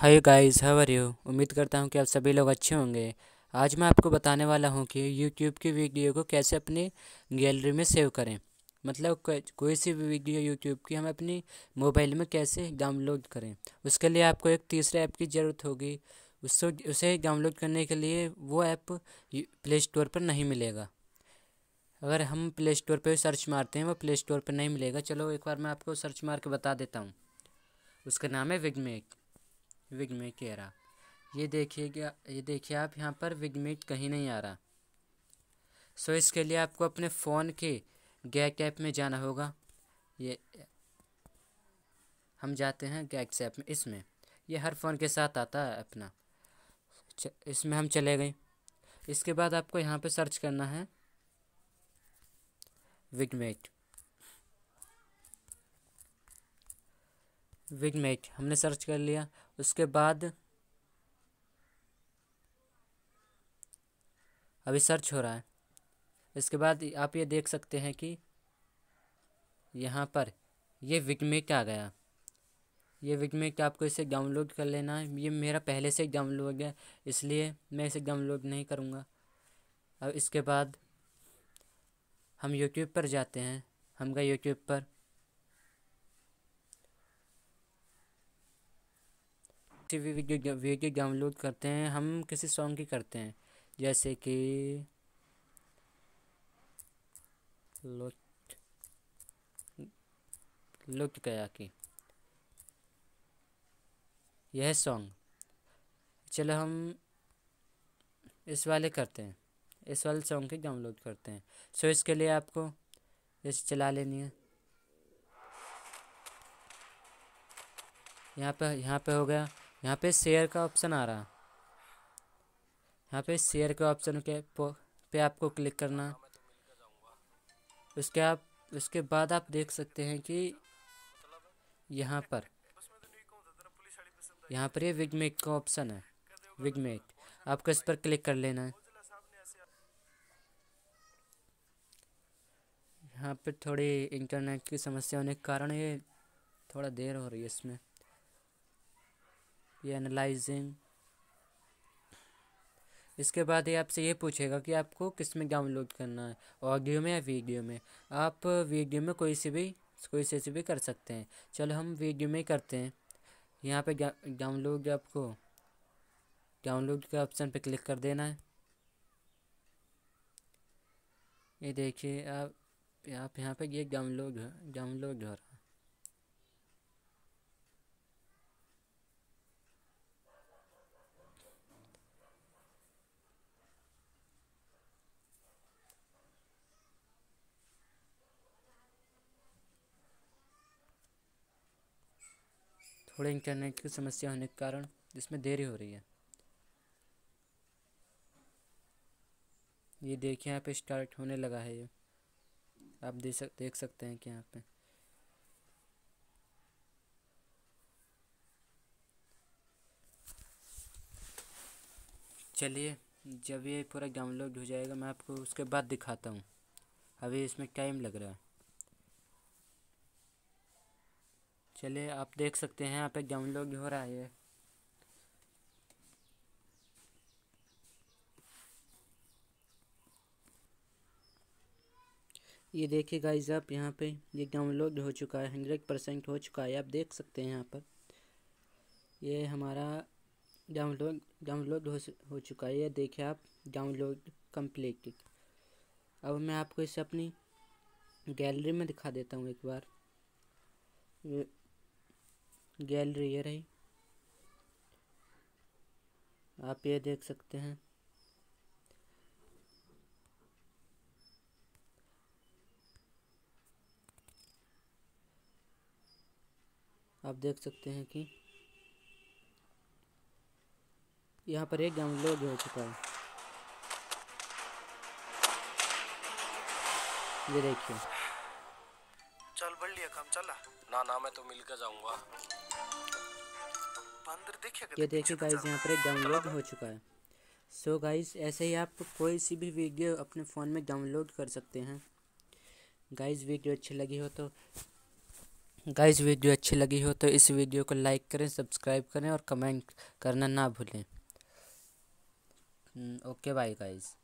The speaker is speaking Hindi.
hi guys how are you उम्मीद करता हूँ कि आप सभी लोग अच्छे होंगे आज मैं आपको बताने वाला हूँ कि यूट्यूब की वीडियो को कैसे अपनी गैलरी में सेव करें मतलब कोई सी भी वीडियो यूट्यूब की हम अपनी मोबाइल में कैसे डाउनलोड करें उसके लिए आपको एक तीसरे ऐप की ज़रूरत होगी उससे उसे डाउनलोड करने के लिए वो ऐप प्ले स्टोर पर नहीं मिलेगा अगर हम प्ले स्टोर पर सर्च मारते हैं वो प्ले स्टोर पर नहीं मिलेगा चलो एक बार मैं आपको सर्च मार के बता देता हूँ उसका नाम है विगमेक विगमेट एरा ये देखिएगा ये देखिए आप यहाँ पर विगमेट कहीं नहीं आ रहा सो इसके लिए आपको अपने फ़ोन के गैक ऐप में जाना होगा ये हम जाते हैं गैक्स ऐप में इसमें ये हर फ़ोन के साथ आता है अपना इसमें हम चले गए इसके बाद आपको यहाँ पे सर्च करना है विगमेट विगमेट हमने सर्च कर लिया उसके बाद अभी सर्च हो रहा है इसके बाद आप ये देख सकते हैं कि यहाँ पर ये विगमेट आ गया ये विगमेट आपको इसे डाउनलोड कर लेना है ये मेरा पहले से डाउनलोड है इसलिए मैं इसे डाउनलोड नहीं करूँगा अब इसके बाद हम यूट्यूब पर जाते हैं हम गए यूट्यूब पर टी वीडियो वीडियो डाउनलोड करते हैं हम किसी सॉन्ग की करते हैं जैसे कि लुट लुट गया कि यह सॉन्ग चलो हम इस वाले करते हैं इस वाले सॉन्ग की डाउनलोड करते हैं सो so, इसके लिए आपको जैसे चला लेनी है यहाँ पे यहाँ पे हो गया यहाँ पे शेयर का ऑप्शन आ रहा यहाँ पे शेयर के ऑप्शन के पे आपको क्लिक करना उसके आप उसके बाद आप देख सकते हैं कि यहाँ पर यहाँ पर ये विगमेक का ऑप्शन है विगमेक आपको इस पर क्लिक कर लेना है यहाँ पे थोड़ी इंटरनेट की समस्या होने के कारण ये थोड़ा देर हो रही है इसमें ये एनालाइजिंग इसके बाद ये आपसे ये पूछेगा कि आपको किस में डाउनलोड करना है ऑडियो में या वीडियो में आप वीडियो में कोई सी भी कोई से भी कर सकते हैं चलो हम वीडियो में करते हैं यहाँ पे डाउनलोड आपको डाउनलोड के ऑप्शन पे क्लिक कर देना है ये देखिए आप आप यहाँ पे ये डाउनलोड डाउनलोड हो रहा थोड़े इंटरनेट की समस्या होने के कारण इसमें देरी हो रही है ये देखिए यहाँ पे स्टार्ट होने लगा है ये आप देख सक देख सकते हैं कि यहाँ पे चलिए जब ये पूरा डाउनलोड हो जाएगा मैं आपको उसके बाद दिखाता हूँ अभी इसमें टाइम लग रहा है चलिए आप देख सकते हैं यहाँ पे डाउनलोड हो रहा है ये देखिए गाइज आप यहाँ पे ये डाउनलोड हो चुका है हंड्रेड परसेंट हो चुका है आप देख सकते हैं यहाँ पर ये हमारा डाउनलोड डाउनलोड हो हो चुका है ये देखिए आप डाउनलोड कंप्लीट अब मैं आपको इसे अपनी गैलरी में दिखा देता हूँ एक बार गैलरी ये रही आप ये देख सकते हैं आप देख सकते हैं कि यहाँ पर एक लोड हो चुका है ये देखिए चल लिया काम चला ना ना मैं तो मिलकर जाऊंगा ये देखिए गाइज यहाँ पर डाउनलोड हो चुका है सो so गाइज ऐसे ही आप कोई सी भी वीडियो अपने फ़ोन में डाउनलोड कर सकते हैं गाइज वीडियो अच्छी लगी हो तो गाइज वीडियो अच्छी लगी हो तो इस वीडियो को लाइक करें सब्सक्राइब करें और कमेंट करना ना भूलें ओके बाय गाइज़